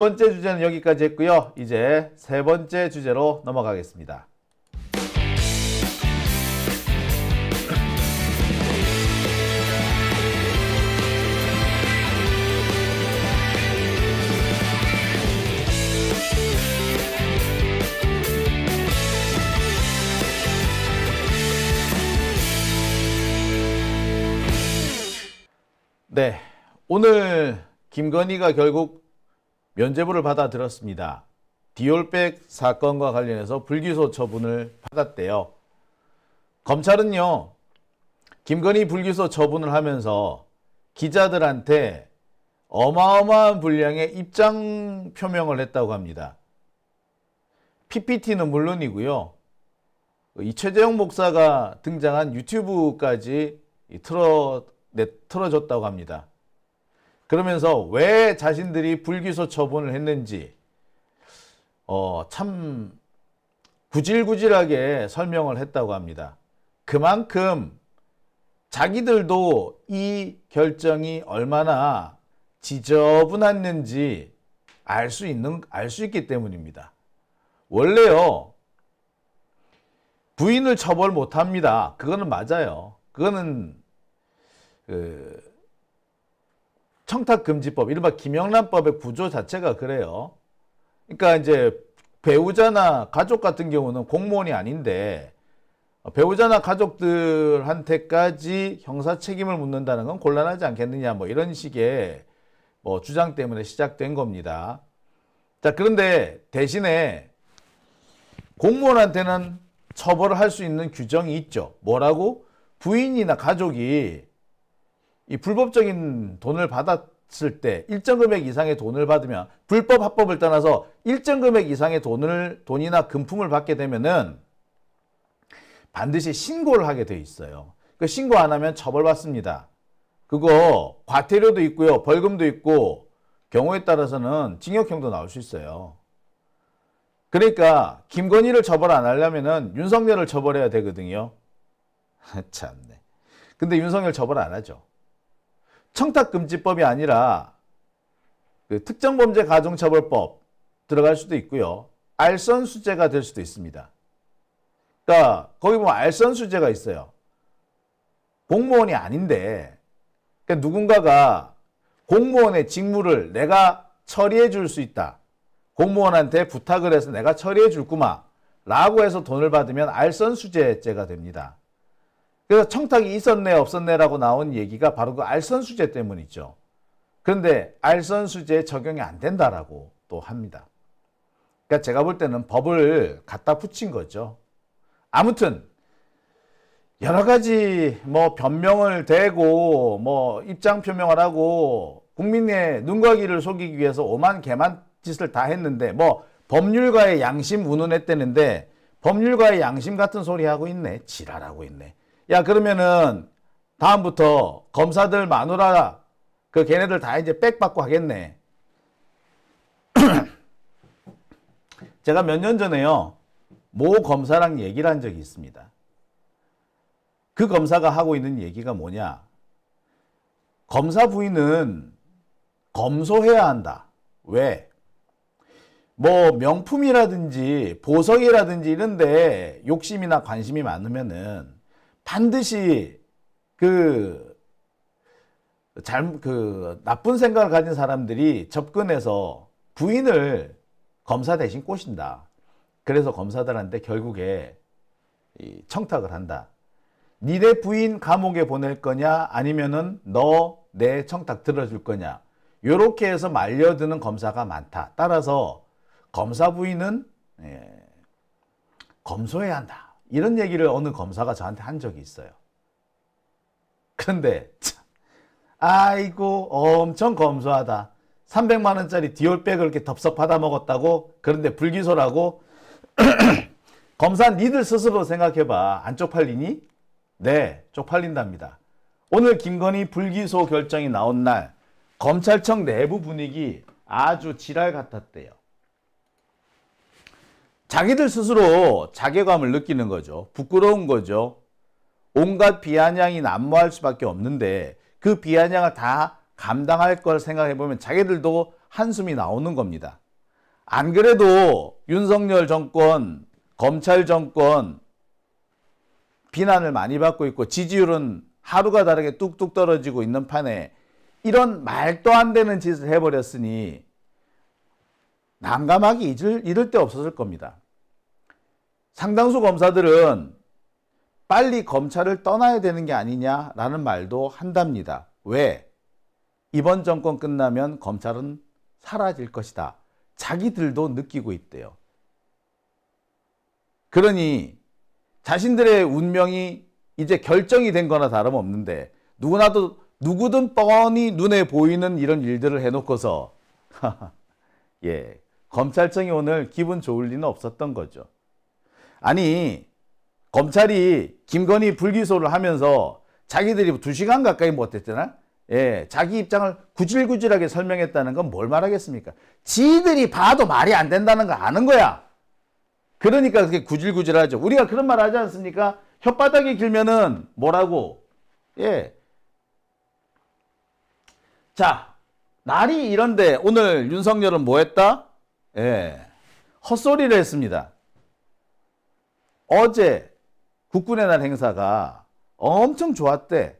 번째 주제는 여기까지 했고요. 이제 세 번째 주제로 넘어가겠습니다. 네, 오늘 김건희가 결국 면제부를 받아들었습니다. 디올백 사건과 관련해서 불기소 처분을 받았대요. 검찰은요. 김건희 불기소 처분을 하면서 기자들한테 어마어마한 분량의 입장 표명을 했다고 합니다. PPT는 물론이고요. 이 최재형 목사가 등장한 유튜브까지 틀어, 네, 틀어졌다고 합니다. 그러면서 왜 자신들이 불기소 처분을 했는지 어, 참 구질구질하게 설명을 했다고 합니다. 그만큼 자기들도 이 결정이 얼마나 지저분했는지 알 수 있는 알 수 있기 때문입니다. 원래요. 부인을 처벌 못 합니다. 그거는 맞아요. 그거는 그 청탁금지법, 이른바 김영란법의 구조 자체가 그래요. 그러니까 이제 배우자나 가족 같은 경우는 공무원이 아닌데 어, 배우자나 가족들한테까지 형사 책임을 묻는다는 건 곤란하지 않겠느냐 뭐 이런 식의 뭐 주장 때문에 시작된 겁니다. 자 그런데 대신에 공무원한테는 처벌을 할 수 있는 규정이 있죠. 뭐라고? 부인이나 가족이 이 불법적인 돈을 받았을 때 일정 금액 이상의 돈을 받으면 불법 합법을 떠나서 일정 금액 이상의 돈을 돈이나 금품을 받게 되면은 반드시 신고를 하게 돼 있어요. 그 신고 안 하면 처벌받습니다. 그거 과태료도 있고요. 벌금도 있고 경우에 따라서는 징역형도 나올 수 있어요. 그러니까 김건희를 처벌 안 하려면은 윤석열을 처벌해야 되거든요. 참네. 근데 윤석열 처벌 안 하죠. 청탁금지법이 아니라 그 특정범죄가중처벌법 들어갈 수도 있고요. 알선수재가 될 수도 있습니다. 그러니까 거기 보면 알선수재가 있어요. 공무원이 아닌데 그러니까 누군가가 공무원의 직무를 내가 처리해 줄 수 있다. 공무원한테 부탁을 해서 내가 처리해 줄구마 라고 해서 돈을 받으면 알선수재죄가 됩니다. 그래서 청탁이 있었네 없었네라고 나온 얘기가 바로 그 알선수재 때문이죠. 그런데 알선수재 적용이 안 된다라고 또 합니다. 그러니까 제가 볼 때는 법을 갖다 붙인 거죠. 아무튼 여러 가지 뭐 변명을 대고 뭐 입장 표명을 하고 국민의 눈과 귀를 속이기 위해서 오만 개만 짓을 다 했는데 뭐 법률가의 양심 운운했대는데 법률가의 양심 같은 소리 하고 있네. 지랄하고 있네. 야 그러면은 다음부터 검사들 마누라 그 걔네들 다 이제 백 받고 하겠네. 제가 몇 년 전에요. 모 검사랑 얘기를 한 적이 있습니다. 그 검사가 하고 있는 얘기가 뭐냐. 검사 부인은 검소해야 한다. 왜? 뭐 명품이라든지 보석이라든지 이런데 욕심이나 관심이 많으면은 반드시 그, 잘, 그, 나쁜 생각을 가진 사람들이 접근해서 부인을 검사 대신 꼬신다. 그래서 검사들한테 결국에 청탁을 한다. 니네 부인 감옥에 보낼 거냐 아니면은 너 내 청탁 들어줄 거냐 요렇게 해서 말려드는 검사가 많다. 따라서 검사 부인은 예, 검소해야 한다. 이런 얘기를 어느 검사가 저한테 한 적이 있어요. 그런데 참, 아이고 엄청 검소하다. 300만원짜리 디올백을 이렇게 덥석 받아 먹었다고 그런데 불기소라고 검사 니들 스스로 생각해봐. 안 쪽팔리니? 네, 쪽팔린답니다. 오늘 김건희 불기소 결정이 나온 날 검찰청 내부 분위기 아주 지랄 같았대요. 자기들 스스로 자괴감을 느끼는 거죠. 부끄러운 거죠. 온갖 비아냥이 난무할 수밖에 없는데 그 비아냥을 다 감당할 걸 생각해보면 자기들도 한숨이 나오는 겁니다. 안 그래도 윤석열 정권, 검찰 정권 비난을 많이 받고 있고 지지율은 하루가 다르게 뚝뚝 떨어지고 있는 판에 이런 말도 안 되는 짓을 해버렸으니 난감하기 잊을, 잃을 데 없었을 겁니다. 상당수 검사들은 빨리 검찰을 떠나야 되는 게 아니냐라는 말도 한답니다. 왜? 이번 정권 끝나면 검찰은 사라질 것이다. 자기들도 느끼고 있대요. 그러니 자신들의 운명이 이제 결정이 된 거나 다름없는데 누구나도 누구든 뻔히 눈에 보이는 이런 일들을 해놓고서 예 검찰청이 오늘 기분 좋을 리는 없었던 거죠. 아니 검찰이 김건희 불기소를 하면서 자기들이 2시간 가까이 못했잖아. 예, 자기 입장을 구질구질하게 설명했다는 건 뭘 말하겠습니까? 지들이 봐도 말이 안 된다는 거 아는 거야. 그러니까 그게 구질구질하죠. 우리가 그런 말 하지 않습니까? 혓바닥이 길면은 뭐라고? 예. 자, 날이 이런데 오늘 윤석열은 뭐 했다? 예, 헛소리를 했습니다. 어제 국군의 날 행사가 엄청 좋았대.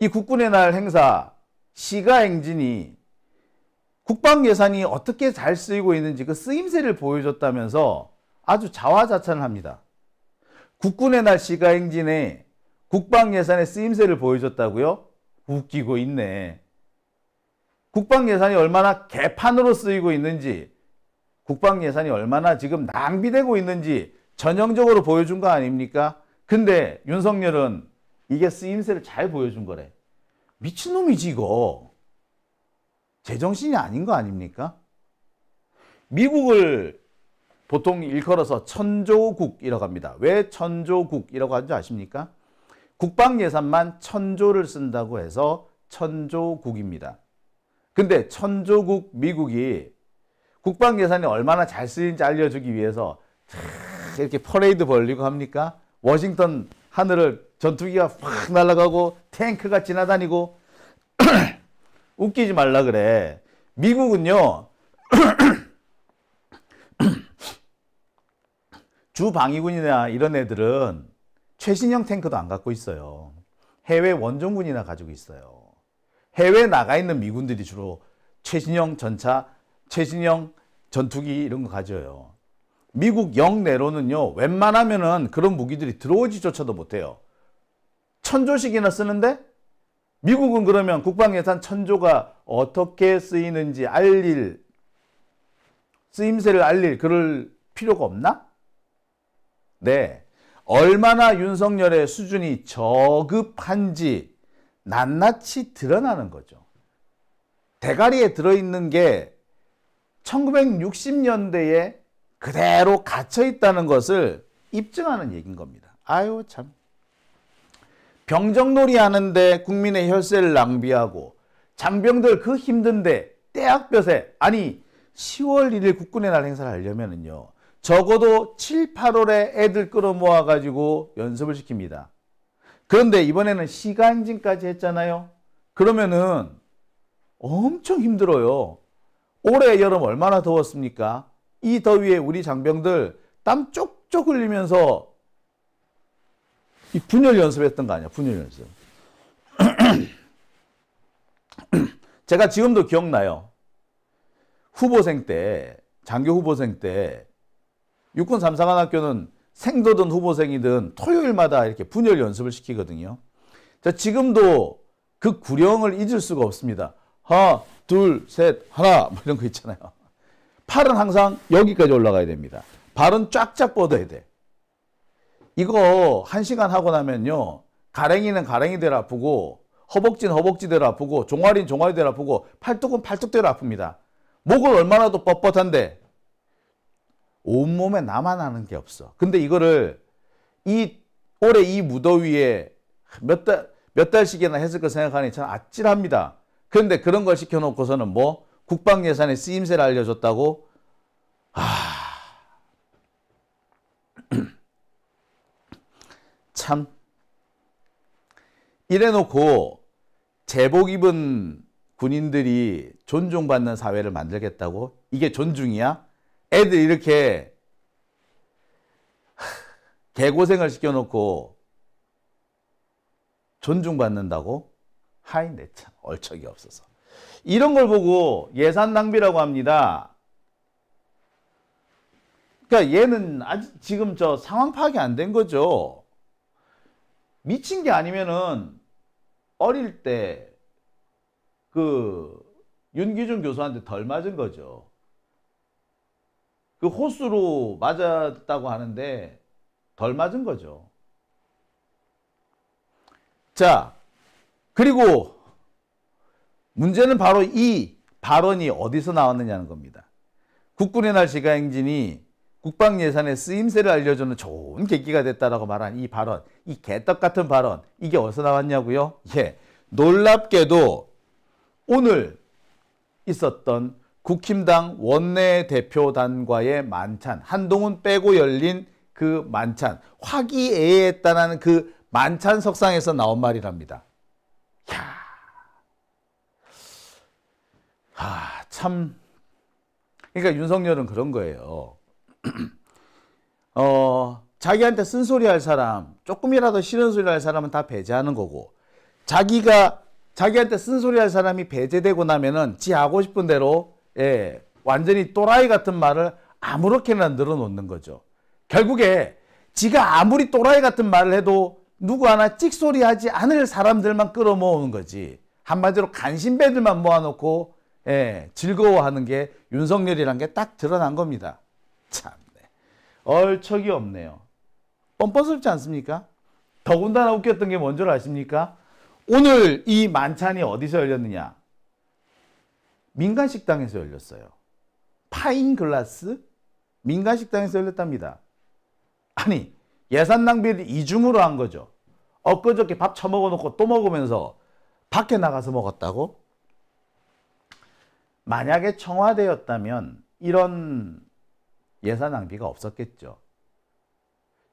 이 국군의 날 행사 시가 행진이 국방 예산이 어떻게 잘 쓰이고 있는지 그 쓰임새를 보여줬다면서 아주 자화자찬을 합니다. 국군의 날 시가 행진에 국방 예산의 쓰임새를 보여줬다고요? 웃기고 있네. 국방 예산이 얼마나 개판으로 쓰이고 있는지 국방 예산이 얼마나 지금 낭비되고 있는지 전형적으로 보여준 거 아닙니까? 근데 윤석열은 이게 쓰임새를 잘 보여준 거래. 미친놈이지 이거. 제정신이 아닌 거 아닙니까? 미국을 보통 일컬어서 천조국이라고 합니다. 왜 천조국이라고 하는지 아십니까? 국방 예산만 천조를 쓴다고 해서 천조국입니다. 근데 천조국 미국이 국방 예산이 얼마나 잘 쓰인지 알려주기 위해서 이렇게 퍼레이드 벌리고 합니까? 워싱턴 하늘을 전투기가 확 날아가고 탱크가 지나다니고 웃기지 말라 그래. 미국은요. 주방위군이나 이런 애들은 최신형 탱크도 안 갖고 있어요. 해외 원정군이나 가지고 있어요. 해외 나가 있는 미군들이 주로 최신형 전차, 최신형 전투기 이런 거 가져요. 미국 영내로는요. 웬만하면은 그런 무기들이 들어오지조차도 못해요. 천조씩이나 쓰는데 미국은 그러면 국방예산 천조가 어떻게 쓰이는지 알릴 쓰임새를 알릴 그럴 필요가 없나? 네. 얼마나 윤석열의 수준이 저급한지 낱낱이 드러나는 거죠. 대가리에 들어있는 게 1960년대에 그대로 갇혀 있다는 것을 입증하는 얘기인 겁니다. 아유 참. 병정놀이 하는데 국민의 혈세를 낭비하고 장병들 그 힘든데 떼학볕에 아니 10월 1일 국군의 날 행사를 하려면은요 적어도 7, 8월에 애들 끌어모아 가지고 연습을 시킵니다. 그런데 이번에는 시간증까지 했잖아요. 그러면은 엄청 힘들어요. 올해 여름 얼마나 더웠습니까? 이 더위에 우리 장병들 땀 쪽쪽 흘리면서 이 분열 연습했던 거 아니야? 분열 연습. 제가 지금도 기억나요. 후보생 때, 장교 후보생 때 육군 삼사관학교는 생도든 후보생이든 토요일마다 이렇게 분열 연습을 시키거든요. 자, 지금도 그 구령을 잊을 수가 없습니다. 하나, 둘, 셋, 하나 뭐 이런 거 있잖아요. 팔은 항상 여기까지 올라가야 됩니다. 발은 쫙쫙 뻗어야 돼. 이거 한 시간 하고 나면요. 가랭이는 가랭이대로 아프고 허벅지는 허벅지대로 아프고 종아리는 종아리대로 아프고 팔뚝은 팔뚝대로 아픕니다. 목은 얼마나 더 뻣뻣한데 온몸에 남아나는게 없어. 근데 이거를 이 올해 이 무더위에 몇 달, 몇 달씩이나 했을 걸 생각하니 참 아찔합니다. 그런데 그런 걸 시켜놓고서는 뭐 국방 예산에 쓰임새를 알려줬다고 아... 참 이래놓고 제복 입은 군인들이 존중받는 사회를 만들겠다고 이게 존중이야? 애들 이렇게 개고생을 시켜놓고 존중받는다고? 하이 내참 얼척이 없어서. 이런 걸 보고 예산 낭비라고 합니다. 그러니까 얘는 아직 지금 저 상황 파악이 안 된 거죠. 미친 게 아니면은 어릴 때 그 윤기준 교수한테 덜 맞은 거죠. 그 호수로 맞았다고 하는데 덜 맞은 거죠. 자, 그리고 문제는 바로 이 발언이 어디서 나왔느냐는 겁니다. 국군의 날 지가행진이 국방 예산의 쓰임새를 알려주는 좋은 계기가 됐다라고 말한 이 발언, 이 개떡 같은 발언, 이게 어디서 나왔냐고요? 예, 놀랍게도 오늘 있었던 국힘당 원내 대표단과의 만찬, 한동훈 빼고 열린 그 만찬, 화기애애했다는 그 만찬 석상에서 나온 말이랍니다. 야, 아, 참. 그러니까 윤석열은 그런 거예요. 어, 자기한테 쓴소리 할 사람, 조금이라도 싫은 소리 할 사람은 다 배제하는 거고, 자기가, 자기한테 쓴소리 할 사람이 배제되고 나면은 지 하고 싶은 대로 예, 완전히 또라이 같은 말을 아무렇게나 늘어놓는 거죠. 결국에 지가 아무리 또라이 같은 말을 해도 누구 하나 찍소리 하지 않을 사람들만 끌어모으는 거지. 한마디로 간신배들만 모아놓고 예, 즐거워하는 게 윤석열이란 게 딱 드러난 겁니다. 참네. 얼척이 없네요. 뻔뻔스럽지 않습니까? 더군다나 웃겼던 게 뭔 줄 아십니까? 오늘 이 만찬이 어디서 열렸느냐? 민간 식당에서 열렸어요. 파인 글라스 민간 식당에서 열렸답니다. 아니 예산 낭비를 이중으로 한 거죠. 엊그저께 밥 처먹어 놓고 또 먹으면서 밖에 나가서 먹었다고? 만약에 청와대였다면 이런 예산 낭비가 없었겠죠.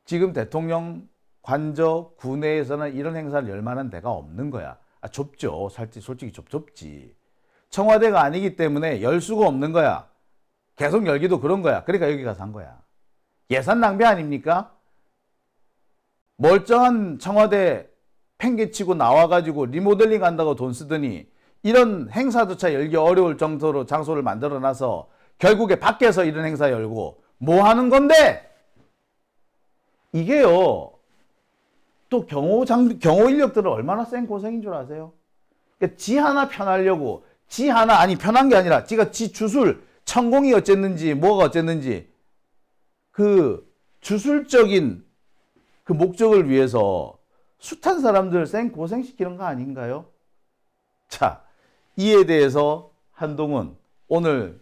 지금 대통령 관저 구내에서는 이런 행사를 열 만한 데가 없는 거야. 아, 좁죠. 솔직히 좁, 좁지. 청와대가 아니기 때문에 열 수가 없는 거야. 계속 열기도 그런 거야. 그러니까 여기 가서 한 거야. 예산 낭비 아닙니까? 멀쩡한 청와대 팽개치고 나와가지고 리모델링 한다고 돈 쓰더니 이런 행사조차 열기 어려울 정도로 장소를 만들어놔서 결국에 밖에서 이런 행사 열고 뭐 하는 건데? 이게요. 또 경호 장 경호 인력들은 얼마나 센 고생인 줄 아세요? 그러니까 지 하나 편하려고 지 하나 아니 편한 게 아니라 지가 지 주술 천공이 어쨌는지 뭐가 어쨌는지 그 주술적인 그 목적을 위해서 숱한 사람들 생 고생시키는 거 아닌가요? 자 이에 대해서 한동훈 오늘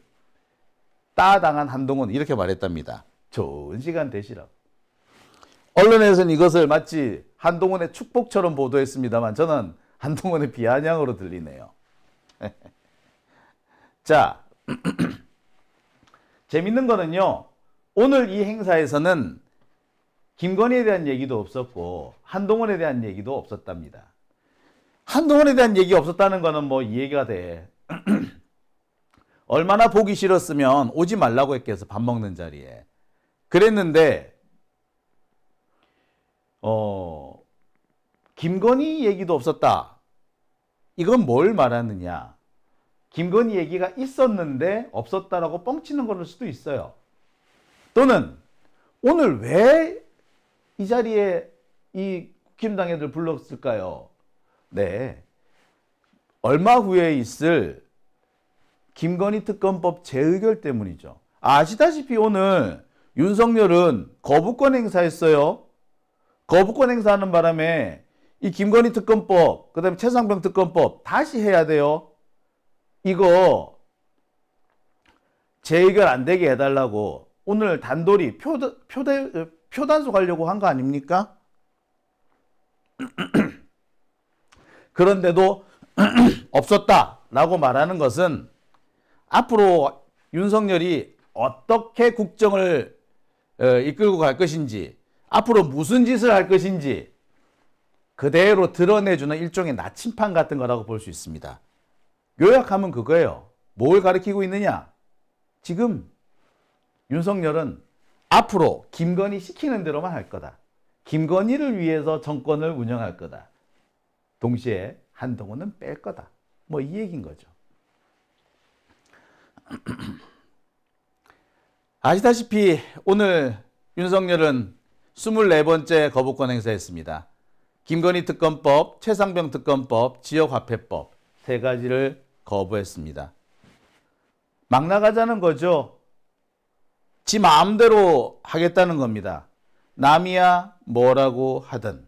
따당한 한동훈 이렇게 말했답니다. 좋은 시간 되시라. 언론에서는 이것을 마치 한동훈의 축복처럼 보도했습니다만 저는 한동훈의 비아냥으로 들리네요. 자, 재밌는 거는요. 오늘 이 행사에서는 김건희에 대한 얘기도 없었고 한동훈에 대한 얘기도 없었답니다. 한동훈에 대한 얘기 없었다는 거는 뭐 이해가 돼. 얼마나 보기 싫었으면 오지 말라고 했겠어. 밥 먹는 자리에. 그랬는데 어 김건희 얘기도 없었다. 이건 뭘 말하느냐? 김건희 얘기가 있었는데 없었다라고 뻥치는 걸 수도 있어요. 또는 오늘 왜 이 자리에 이 국힘당 애들 불렀을까요? 네. 얼마 후에 있을 김건희 특검법 재의결 때문이죠. 아시다시피 오늘 윤석열은 거부권 행사했어요. 거부권 행사하는 바람에 이 김건희 특검법, 그 다음에 최상병 특검법 다시 해야 돼요. 이거 재의결 안 되게 해달라고 오늘 단돌이 표, 표, 표 단속하려고 한 거 아닙니까? 그런데도 없었다라고 말하는 것은 앞으로 윤석열이 어떻게 국정을 어, 이끌고 갈 것인지 앞으로 무슨 짓을 할 것인지 그대로 드러내주는 일종의 나침판 같은 거라고 볼 수 있습니다. 요약하면 그거예요. 뭘 가리키고 있느냐? 지금 윤석열은 앞으로 김건희 시키는 대로만 할 거다. 김건희를 위해서 정권을 운영할 거다. 동시에 한동훈은 뺄 거다. 뭐 이 얘기인 거죠. 아시다시피 오늘 윤석열은 24번째 거부권 행사했습니다. 김건희 특검법, 최상병 특검법, 지역화폐법 세 가지를 거부했습니다. 막 나가자는 거죠. 지 마음대로 하겠다는 겁니다. 남이야 뭐라고 하든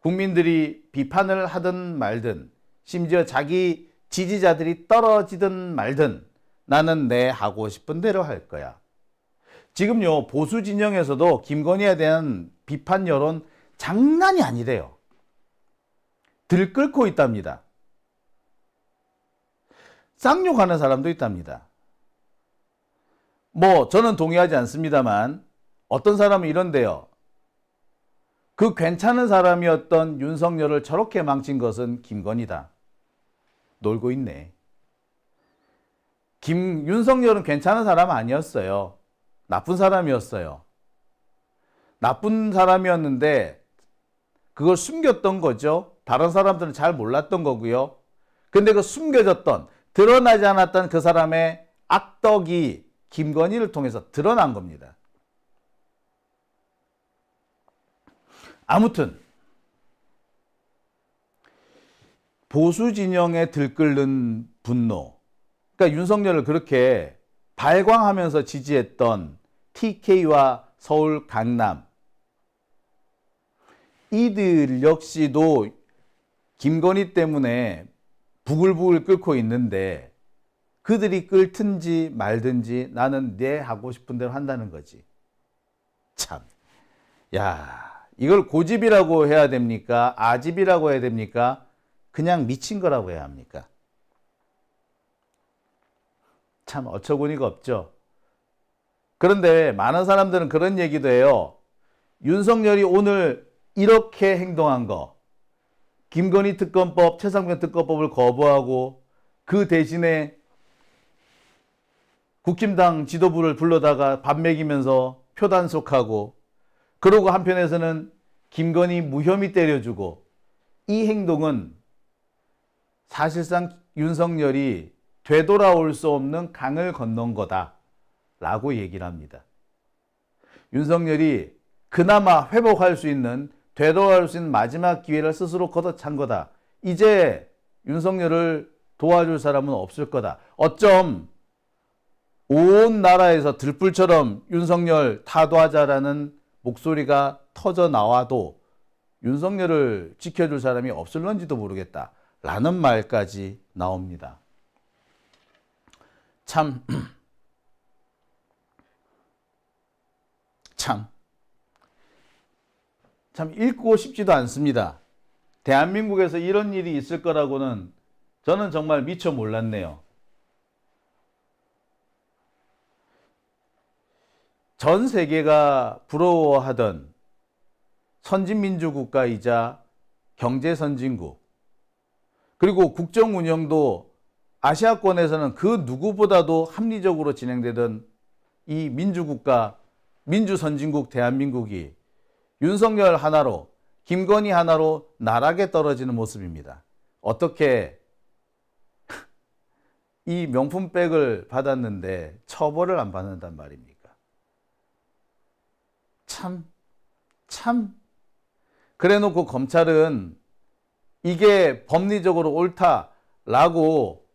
국민들이 비판을 하든 말든 심지어 자기 지지자들이 떨어지든 말든 나는 내 하고 싶은 대로 할 거야. 지금요 보수 진영에서도 김건희에 대한 비판 여론 장난이 아니래요. 들끓고 있답니다. 쌍욕하는 사람도 있답니다. 뭐 저는 동의하지 않습니다만 어떤 사람은 이런데요. 그 괜찮은 사람이었던 윤석열을 저렇게 망친 것은 김건희다. 놀고 있네. 김 윤석열은 괜찮은 사람 아니었어요. 나쁜 사람이었어요. 나쁜 사람이었는데 그걸 숨겼던 거죠. 다른 사람들은 잘 몰랐던 거고요. 근데 그 숨겨졌던 드러나지 않았던 그 사람의 악덕이 김건희를 통해서 드러난 겁니다. 아무튼 보수 진영에 들끓는 분노. 그러니까 윤석열을 그렇게 발광하면서 지지했던 TK와 서울 강남 이들 역시도 김건희 때문에 부글부글 끓고 있는데 그들이 끓든지 말든지 나는 내 하고 싶은 대로 한다는 거지. 참. 야, 이걸 고집이라고 해야 됩니까? 아집이라고 해야 됩니까? 그냥 미친 거라고 해야 합니까? 참 어처구니가 없죠. 그런데 많은 사람들은 그런 얘기도 해요. 윤석열이 오늘 이렇게 행동한 거 김건희 특검법, 최상병 특검법을 거부하고 그 대신에 국힘당 지도부를 불러다가 밥 먹이면서 표단속하고 그러고 한편에서는 김건희 무혐의 때려주고 이 행동은 사실상 윤석열이 되돌아올 수 없는 강을 건넌 거다 라고 얘기를 합니다. 윤석열이 그나마 회복할 수 있는 되돌아올 수 있는 마지막 기회를 스스로 걷어찬 거다. 이제 윤석열을 도와줄 사람은 없을 거다. 어쩜 온 나라에서 들불처럼 윤석열 타도하자라는 목소리가 터져 나와도 윤석열을 지켜줄 사람이 없을런지도 모르겠다. 라는 말까지 나옵니다. 참, 참. 참 읽고 싶지도 않습니다. 대한민국에서 이런 일이 있을 거라고는 저는 정말 미처 몰랐네요. 전 세계가 부러워하던 선진민주국가이자 경제선진국 그리고 국정운영도 아시아권에서는 그 누구보다도 합리적으로 진행되던 이 민주국가, 민주선진국 대한민국이 윤석열 하나로 김건희 하나로 나락에 떨어지는 모습입니다. 어떻게 이 명품백을 받았는데 처벌을 안 받는단 말입니까? 참, 참. 그래 놓고 검찰은 이게 법리적으로 옳다라고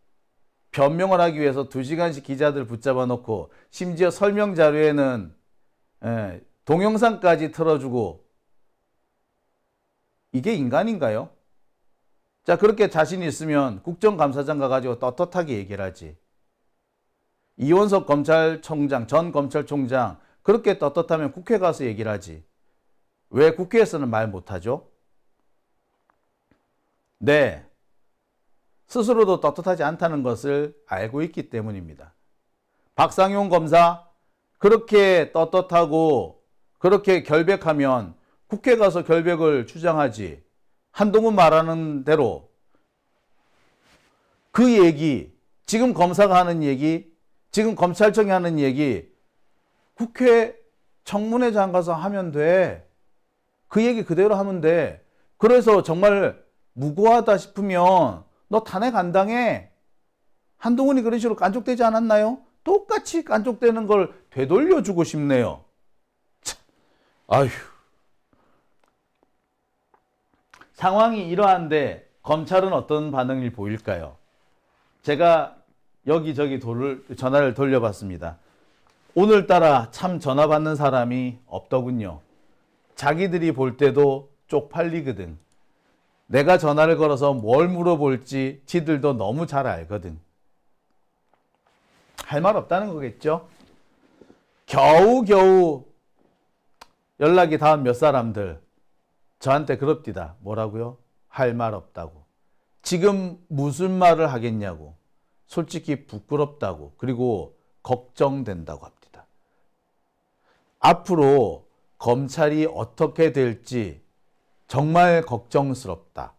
변명을 하기 위해서 두시간씩 기자들 붙잡아 놓고 심지어 설명 자료에는 예, 동영상까지 틀어주고 이게 인간인가요? 자 그렇게 자신이 있으면 국정감사장 가가지고 떳떳하게 얘기를 하지. 이원석 검찰총장 전 검찰총장 그렇게 떳떳하면 국회 가서 얘기를 하지. 왜 국회에서는 말 못하죠? 네. 스스로도 떳떳하지 않다는 것을 알고 있기 때문입니다. 박상용 검사 그렇게 떳떳하고 그렇게 결백하면 국회 가서 결백을 주장하지 한동훈 말하는 대로 그 얘기 지금 검사가 하는 얘기 지금 검찰청이 하는 얘기 국회 청문회장 가서 하면 돼. 그 얘기 그대로 하면 돼. 그래서 정말 무고하다 싶으면 너 탄핵 안 당해. 한동훈이 그런 식으로 깐족되지 않았나요? 똑같이 깐족되는 걸 되돌려주고 싶네요. 아휴. 상황이 이러한데 검찰은 어떤 반응을 보일까요? 제가 여기저기 돌을, 전화를 돌려봤습니다. 오늘따라 참 전화 받는 사람이 없더군요. 자기들이 볼 때도 쪽팔리거든. 내가 전화를 걸어서 뭘 물어볼지 지들도 너무 잘 알거든. 할 말 없다는 거겠죠? 겨우겨우 연락이 닿은 몇 사람들 저한테 그럽디다. 뭐라고요? 할 말 없다고. 지금 무슨 말을 하겠냐고. 솔직히 부끄럽다고. 그리고 걱정된다고 합니다. 앞으로 검찰이 어떻게 될지 정말 걱정스럽다.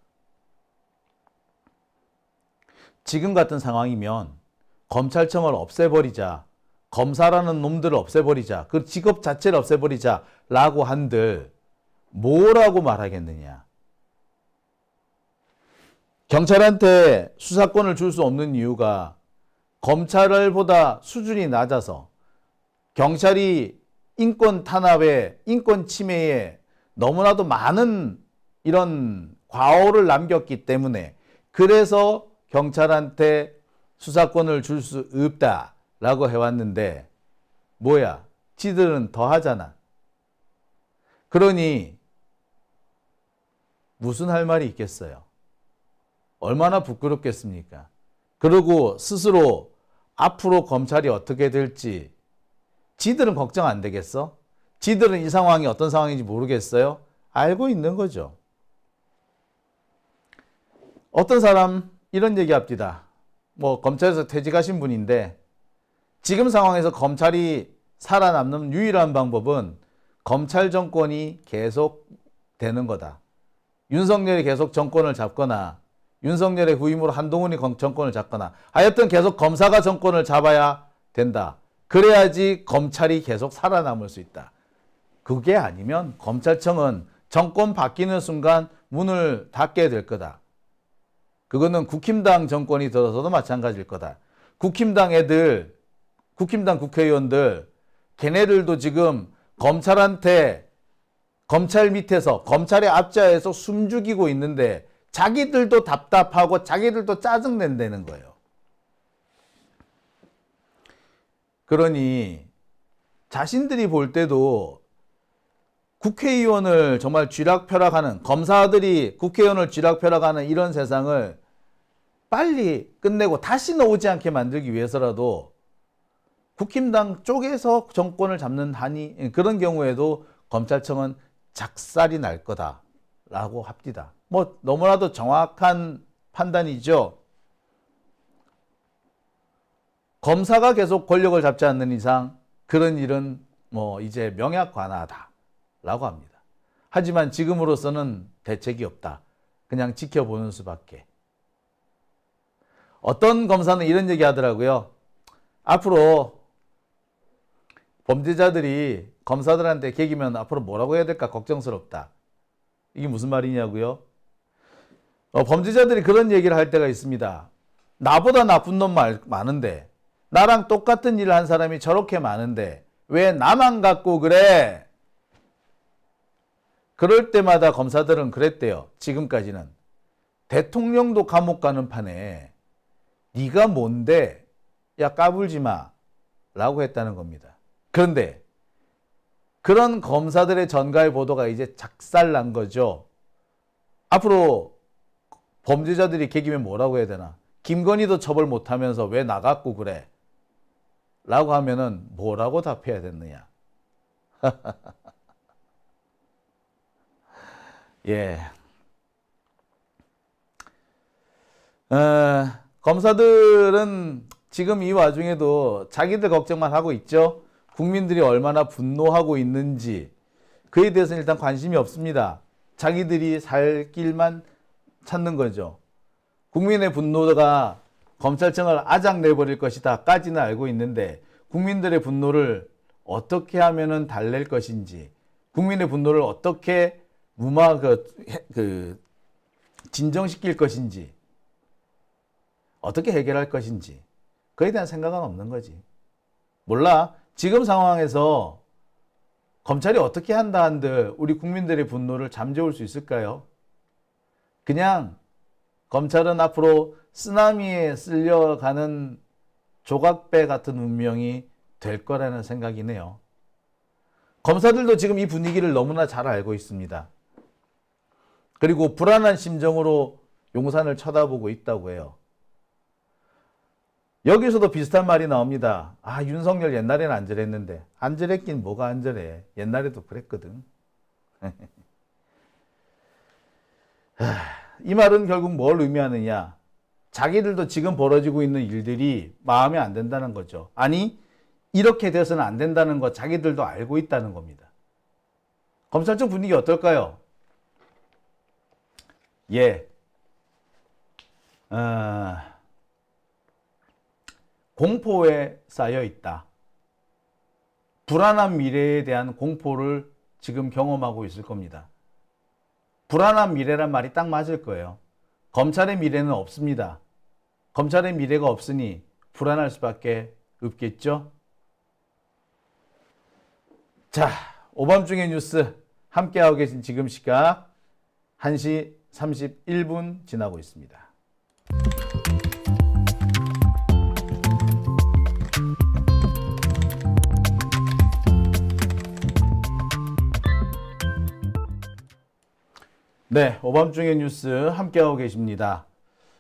지금 같은 상황이면 검찰청을 없애버리자 검사라는 놈들을 없애버리자. 그 직업 자체를 없애버리자라고 한들 뭐라고 말하겠느냐. 경찰한테 수사권을 줄 수 없는 이유가 검찰보다 수준이 낮아서 경찰이 인권 탄압에 인권 침해에 너무나도 많은 이런 과오를 남겼기 때문에 그래서 경찰한테 수사권을 줄 수 없다. 라고 해왔는데 뭐야 지들은 더 하잖아. 그러니 무슨 할 말이 있겠어요. 얼마나 부끄럽겠습니까. 그러고 스스로 앞으로 검찰이 어떻게 될지 지들은 걱정 안 되겠어? 지들은 이 상황이 어떤 상황인지 모르겠어요? 알고 있는 거죠. 어떤 사람 이런 얘기 합디다. 뭐 검찰에서 퇴직하신 분인데 지금 상황에서 검찰이 살아남는 유일한 방법은 검찰 정권이 계속 되는 거다. 윤석열이 계속 정권을 잡거나 윤석열의 후임으로 한동훈이 정권을 잡거나 하여튼 계속 검사가 정권을 잡아야 된다. 그래야지 검찰이 계속 살아남을 수 있다. 그게 아니면 검찰청은 정권 바뀌는 순간 문을 닫게 될 거다. 그거는 국힘당 정권이 들어서도 마찬가지일 거다. 국힘당 애들 국힘당 국회의원들 걔네들도 지금 검찰한테 검찰 밑에서 검찰의 앞자에서 숨죽이고 있는데 자기들도 답답하고 자기들도 짜증낸다는 거예요. 그러니 자신들이 볼 때도 국회의원을 정말 쥐락펴락하는 검사들이 국회의원을 쥐락펴락하는 이런 세상을 빨리 끝내고 다시나 오지 않게 만들기 위해서라도 국힘당 쪽에서 정권을 잡는 한이 그런 경우에도 검찰청은 작살이 날 거다라고 합니다. 뭐 너무나도 정확한 판단이죠. 검사가 계속 권력을 잡지 않는 이상 그런 일은 뭐 이제 명약관하다라고 합니다. 하지만 지금으로서는 대책이 없다. 그냥 지켜보는 수밖에. 어떤 검사는 이런 얘기 하더라고요. 앞으로 범죄자들이 검사들한테 개기면 앞으로 뭐라고 해야 될까 걱정스럽다. 이게 무슨 말이냐고요? 어, 범죄자들이 그런 얘기를 할 때가 있습니다. 나보다 나쁜 놈 말, 많은데 나랑 똑같은 일을 한 사람이 저렇게 많은데 왜 나만 갖고 그래? 그럴 때마다 검사들은 그랬대요. 지금까지는. 대통령도 감옥 가는 판에 네가 뭔데? 야 까불지 마. 라고 했다는 겁니다. 그런데 그런 검사들의 전가의 보도가 이제 작살난 거죠. 앞으로 범죄자들이 계기면 뭐라고 해야 되나? 김건희도 처벌 못하면서 왜 나갔고 그래? 라고 하면은 뭐라고 답해야 됐느냐? 예. 어, 검사들은 지금 이 와중에도 자기들 걱정만 하고 있죠. 국민들이 얼마나 분노하고 있는지 그에 대해서는 일단 관심이 없습니다. 자기들이 살 길만 찾는 거죠. 국민의 분노가 검찰청을 아작내버릴 것이다 까지는 알고 있는데 국민들의 분노를 어떻게 하면 달랠 것인지 국민의 분노를 어떻게 무마 그, 그 진정시킬 것인지 어떻게 해결할 것인지 그에 대한 생각은 없는 거지. 몰라 지금 상황에서 검찰이 어떻게 한다 한들 우리 국민들의 분노를 잠재울 수 있을까요? 그냥 검찰은 앞으로 쓰나미에 쓸려가는 조각배 같은 운명이 될 거라는 생각이네요. 검사들도 지금 이 분위기를 너무나 잘 알고 있습니다. 그리고 불안한 심정으로 용산을 쳐다보고 있다고 해요. 여기서도 비슷한 말이 나옵니다. 아 윤석열 옛날에는 안 저랬는데 안 저랬긴 뭐가 안 저래. 옛날에도 그랬거든. 이 말은 결국 뭘 의미하느냐. 자기들도 지금 벌어지고 있는 일들이 마음에 안 든다는 거죠. 아니 이렇게 돼서는 안 된다는 거 자기들도 알고 있다는 겁니다. 검찰청 분위기 어떨까요? 예. 어... 공포에 쌓여 있다. 불안한 미래에 대한 공포를 지금 경험하고 있을 겁니다. 불안한 미래란 말이 딱 맞을 거예요. 검찰의 미래는 없습니다. 검찰의 미래가 없으니 불안할 수밖에 없겠죠? 자, 오밤중의 뉴스 함께하고 계신 지금 시각 1시 31분 지나고 있습니다. 네, 오밤중의 뉴스 함께하고 계십니다.